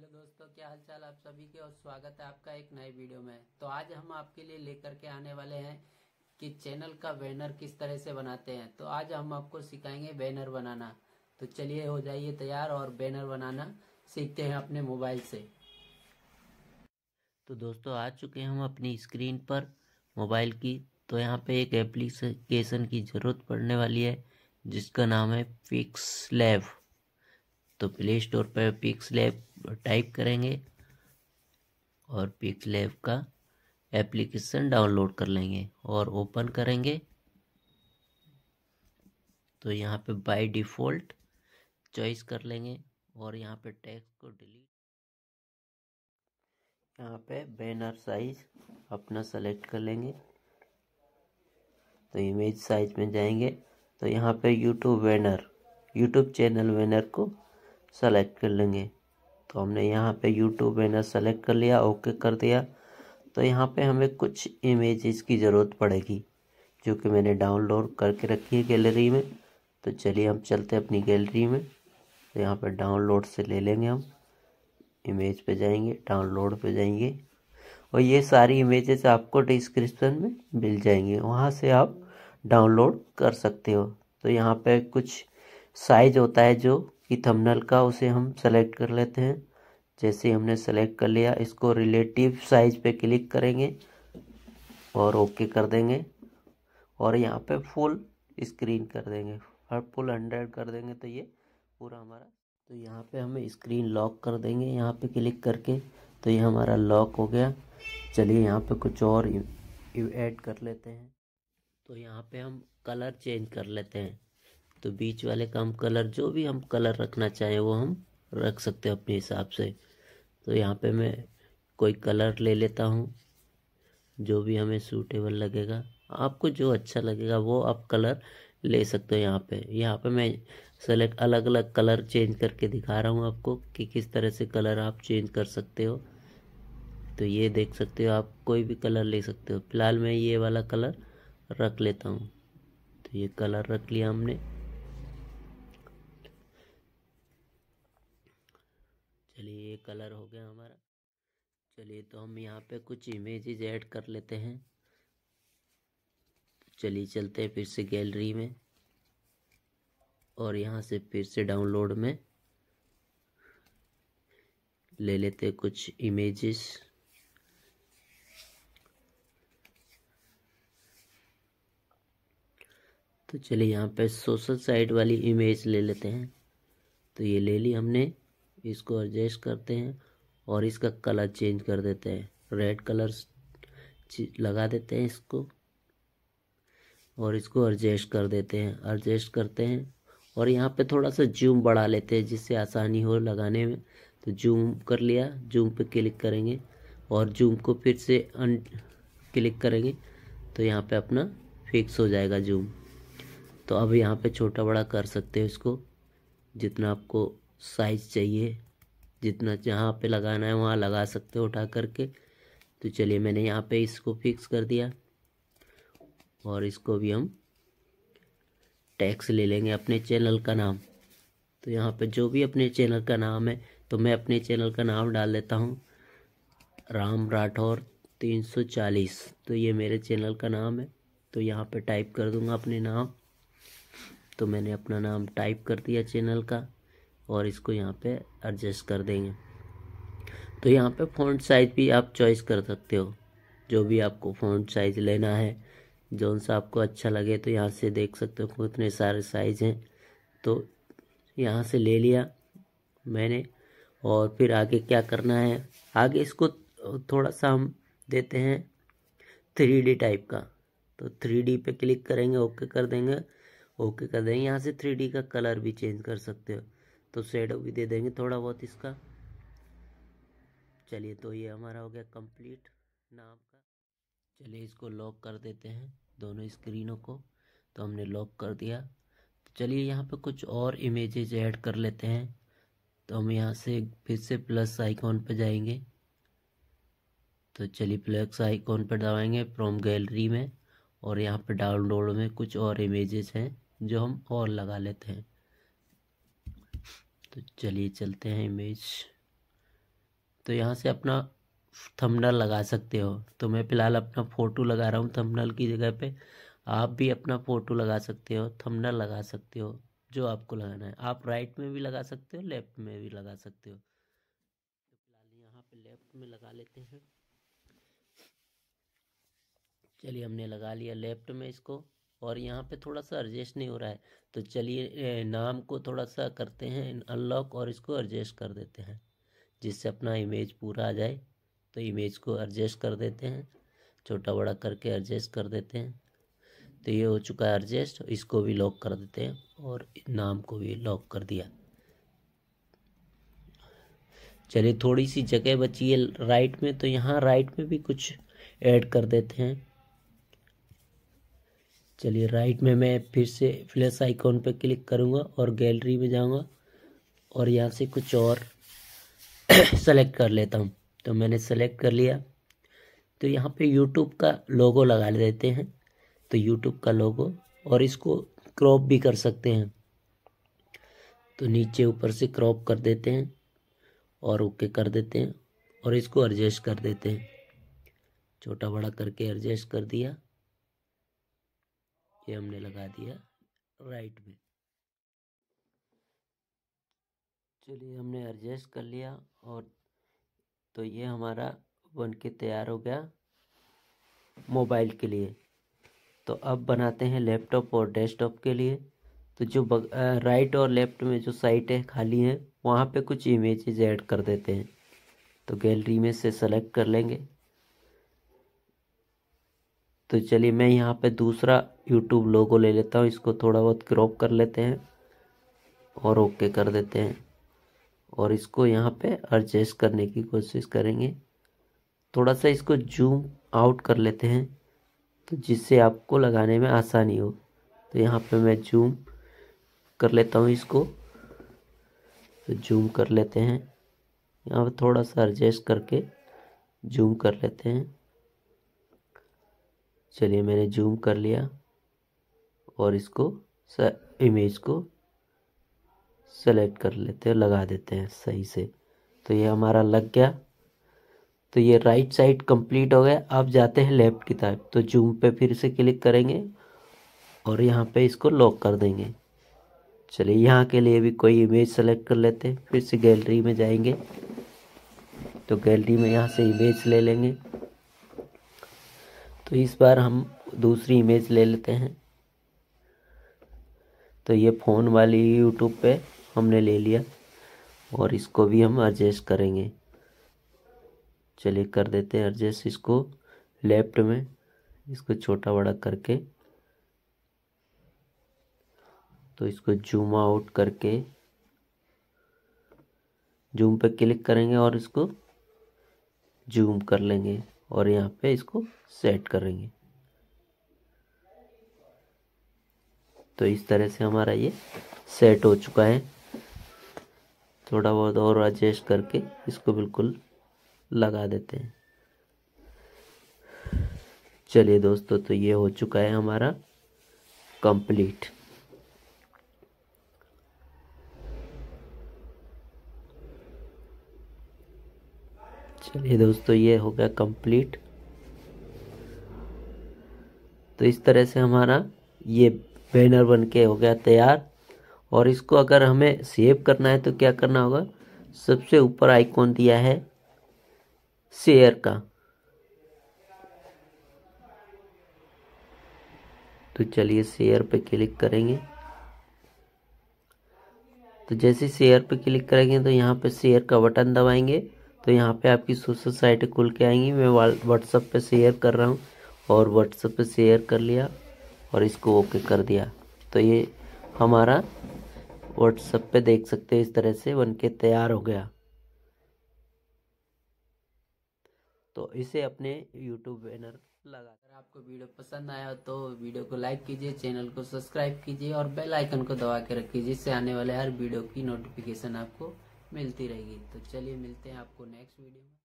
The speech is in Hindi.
हेलो दोस्तों क्या हालचाल आप सभी के और स्वागत है आपका एक नए वीडियो में तो आज हम आपके लिए लेकर के आने वाले हैं कि चैनल का बैनर किस तरह से बनाते हैं तो आज हम आपको सिखाएंगे बैनर बनाना तो चलिए हो जाइए तैयार और बैनर बनाना सीखते हैं अपने मोबाइल से तो दोस्तों आ चुके हैं हम अपनी स्क्रीन पर मोबाइल की तो यहाँ पे एक एप्लीकेशन की जरूरत पड़ने वाली है जिसका नाम है फिक्स लैब तो प्ले स्टोर पर पिक्स लैब टाइप करेंगे और पिक्स लैब का एप्लीकेशन डाउनलोड कर लेंगे और ओपन करेंगे तो यहाँ पे बाय डिफ़ॉल्ट चॉइस कर लेंगे और यहाँ पे टेक्स्ट को डिलीट यहाँ पे बैनर साइज अपना सेलेक्ट कर लेंगे तो इमेज साइज में जाएंगे तो यहाँ पे YouTube banner YouTube channel banner को सेलेक्ट कर लेंगे तो हमने यहाँ पे यूट्यूब बैनर सेलेक्ट कर लिया ओके कर दिया तो यहाँ पे हमें कुछ इमेजेस की ज़रूरत पड़ेगी जो कि मैंने डाउनलोड करके रखी है गैलरी में तो चलिए हम चलते हैं अपनी गैलरी में तो यहाँ पर डाउनलोड से ले लेंगे हम इमेज पे जाएंगे डाउनलोड पे जाएंगे और ये सारी इमेजेस आपको डिस्क्रिप्शन में मिल जाएंगी वहाँ से आप डाउनलोड कर सकते हो तो यहाँ पे कुछ साइज होता है जो कि थंबनेल का उसे हम सेलेक्ट कर लेते हैं जैसे हमने सेलेक्ट कर लिया इसको रिलेटिव साइज पे क्लिक करेंगे और ओके कर देंगे और यहाँ पे फुल स्क्रीन कर देंगे हर फुल हंड्रेड कर देंगे तो ये पूरा हमारा तो यहाँ पे हम स्क्रीन लॉक कर देंगे यहाँ पे क्लिक करके तो ये हमारा लॉक हो गया चलिए यहाँ पे कुछ और ऐड कर लेते हैं तो यहाँ पे हम कलर चेंज कर लेते हैं तो बीच वाले का हम कलर जो भी हम कलर रखना चाहें वो हम रख सकते हैं अपने हिसाब से तो यहाँ पे मैं कोई कलर ले लेता हूँ जो भी हमें सूटेबल लगेगा आपको जो अच्छा लगेगा वो आप कलर ले सकते हो यहाँ पे यहाँ पे मैं सेलेक्ट अलग अलग कलर चेंज करके दिखा रहा हूँ आपको कि किस तरह से कलर आप चेंज कर सकते हो तो ये देख सकते हो आप कोई भी कलर ले सकते हो फिलहाल मैं ये वाला कलर रख लेता हूँ तो ये कलर रख लिया हमने ये कलर हो गया हमारा चलिए तो हम यहाँ पे कुछ इमेजेज ऐड कर लेते हैं चलिए चलते हैं फिर से गैलरी में और यहाँ से फिर से डाउनलोड में ले लेते हैं कुछ इमेजेस तो चलिए यहाँ पे सोशल साइट वाली इमेज ले लेते हैं तो ये ले ली हमने इसको एडजस्ट करते हैं और इसका कलर चेंज कर देते हैं रेड कलर लगा देते हैं इसको और इसको एडजस्ट कर देते हैं एडजस्ट करते हैं और यहाँ पे थोड़ा सा जूम बढ़ा लेते हैं जिससे आसानी हो लगाने में तो जूम कर लिया जूम पे क्लिक करेंगे और जूम को फिर से अन क्लिक करेंगे तो यहाँ पे अपना फिक्स हो जाएगा जूम तो अब यहाँ पे छोटा बड़ा कर सकते हो इसको जितना आपको साइज चाहिए जितना जहाँ पे लगाना है वहाँ लगा सकते हो उठा करके तो चलिए मैंने यहाँ पे इसको फिक्स कर दिया और इसको भी हम टैक्स ले लेंगे अपने चैनल का नाम तो यहाँ पे जो भी अपने चैनल का नाम है तो मैं अपने चैनल का नाम डाल देता हूँ राम राठौर 340 तो ये मेरे चैनल का नाम है तो यहाँ पे टाइप कर दूँगा अपने नाम तो मैंने अपना नाम टाइप कर दिया चैनल का और इसको यहाँ पे एडजस्ट कर देंगे तो यहाँ पे फ़ॉन्ट साइज़ भी आप चॉइस कर सकते हो जो भी आपको फ़ॉन्ट साइज़ लेना है जो सा आपको अच्छा लगे तो यहाँ से देख सकते हो कितने सारे साइज़ हैं तो यहाँ से ले लिया मैंने और फिर आगे क्या करना है आगे इसको थोड़ा सा हम देते हैं थ्री डी टाइप का तो थ्री डी पे क्लिक करेंगे ओके कर देंगे ओके कर देंगे यहाँ से थ्री डी का कलर भी चेंज कर सकते हो तो शेडो भी दे देंगे थोड़ा बहुत इसका चलिए तो ये हमारा हो गया कंप्लीट नाम का चलिए इसको लॉक कर देते हैं दोनों स्क्रीनों को तो हमने लॉक कर दिया तो चलिए यहाँ पे कुछ और इमेजेज ऐड कर लेते हैं तो हम यहाँ से फिर से प्लस आइकॉन पर जाएंगे तो चलिए प्लस आइकॉन पर दबाएंगे फ्रॉम गैलरी में और यहाँ पे डाउनलोड में कुछ और इमेजेस हैं जो हम और लगा लेते हैं तो चलिए चलते हैं इमेज तो यहाँ से अपना थंबनेल लगा सकते हो तो मैं फ़िलहाल अपना फ़ोटो लगा रहा हूँ थंबनेल की जगह पे आप भी अपना फ़ोटो लगा सकते हो थंबनेल लगा सकते हो जो आपको लगाना है आप राइट में भी लगा सकते हो लेफ्ट में भी लगा सकते हो तो फिलहाल यहाँ पे लेफ्ट में लगा लेते हैं चलिए हमने लगा लिया लेफ्ट में इसको और यहाँ पे थोड़ा सा एडजस्ट नहीं हो रहा है तो चलिए नाम को थोड़ा सा करते हैं अनलॉक और इसको एडजस्ट कर देते हैं जिससे अपना इमेज पूरा आ जाए तो इमेज को एडजस्ट कर देते हैं छोटा बड़ा करके एडजस्ट कर देते हैं तो ये हो चुका है एडजस्ट इसको भी लॉक कर देते हैं और नाम को भी लॉक कर दिया चलिए थोड़ी सी जगह बची है राइट में तो यहाँ राइट में भी कुछ ऐड कर देते हैं चलिए राइट में मैं फिर से फ्लैश आइकॉन पर क्लिक करूँगा और गैलरी में जाऊँगा और यहाँ से कुछ और सेलेक्ट कर लेता हूँ तो मैंने सेलेक्ट कर लिया तो यहाँ पे यूट्यूब का लोगो लगा देते हैं तो यूट्यूब का लोगो और इसको क्रॉप भी कर सकते हैं तो नीचे ऊपर से क्रॉप कर देते हैं और ओके कर देते हैं और इसको एडजस्ट कर देते हैं छोटा बड़ा करके एडजस्ट कर दिया ये हमने लगा दिया राइट में चलिए हमने एडजस्ट कर लिया और तो ये हमारा बन के तैयार हो गया मोबाइल के लिए तो अब बनाते हैं लैपटॉप और डेस्कटॉप के लिए तो जो बग, राइट और लेफ्ट में जो साइट है खाली है वहाँ पे कुछ इमेजेज ऐड कर देते हैं तो गैलरी में से सेलेक्ट कर लेंगे तो चलिए मैं यहाँ पे दूसरा यूट्यूब लोगो ले लेता हूँ इसको थोड़ा बहुत क्रॉप कर लेते हैं और ओके कर देते हैं और इसको यहाँ पे एडजस्ट करने की कोशिश करेंगे थोड़ा सा इसको जूम आउट कर लेते हैं तो जिससे आपको लगाने में आसानी हो तो यहाँ पे मैं जूम कर लेता हूँ इसको तो जूम कर लेते हैं यहाँ पर थोड़ा सा एडजस्ट करके जूम कर लेते हैं चलिए मैंने जूम कर लिया और इसको इमेज को सेलेक्ट कर लेते हैं लगा देते हैं सही से तो ये हमारा लग गया तो ये राइट साइड कंप्लीट हो गया अब जाते हैं लेफ़्ट की तरफ तो जूम पे फिर से क्लिक करेंगे और यहाँ पे इसको लॉक कर देंगे चलिए यहाँ के लिए भी कोई इमेज सेलेक्ट कर लेते हैं फिर से गैलरी में जाएंगे तो गैलरी में यहाँ से इमेज ले लेंगे तो इस बार हम दूसरी इमेज ले लेते हैं तो ये फ़ोन वाली यूट्यूब पे हमने ले लिया और इसको भी हम एडजस्ट करेंगे चलिए कर देते हैं एडजस्ट इसको लेफ्ट में इसको छोटा बड़ा करके तो इसको जूम आउट करके जूम पे क्लिक करेंगे और इसको जूम कर लेंगे और यहाँ पे इसको सेट करेंगे तो इस तरह से हमारा ये सेट हो चुका है थोड़ा बहुत और एडजस्ट करके इसको बिल्कुल लगा देते हैं चलिए दोस्तों तो ये हो चुका है हमारा कंप्लीट चलिए दोस्तों ये हो गया कंप्लीट तो इस तरह से हमारा ये बैनर बन के हो गया तैयार और इसको अगर हमें सेव करना है तो क्या करना होगा सबसे ऊपर आइकॉन दिया है शेयर का तो चलिए शेयर पे क्लिक करेंगे तो जैसे शेयर पे क्लिक करेंगे तो यहाँ पे शेयर का बटन दबाएंगे तो यहाँ पे आपकी सोशल साइट खुल के आएंगी मैं व्हाट्सअप पे शेयर कर रहा हूँ और व्हाट्सअप पे शेयर कर लिया और इसको ओके कर दिया तो ये हमारा व्हाट्सअप पे देख सकते हैं इस तरह से बन के तैयार हो गया तो इसे अपने यूट्यूब बैनर लगा अगर आपको वीडियो पसंद आया तो वीडियो को लाइक कीजिए चैनल को सब्सक्राइब कीजिए और बेल आइकन को दबा के रखिए जिससे आने वाले हर वीडियो की नोटिफिकेशन आपको मिलती रहेगी तो चलिए मिलते हैं आपको नेक्स्ट वीडियो में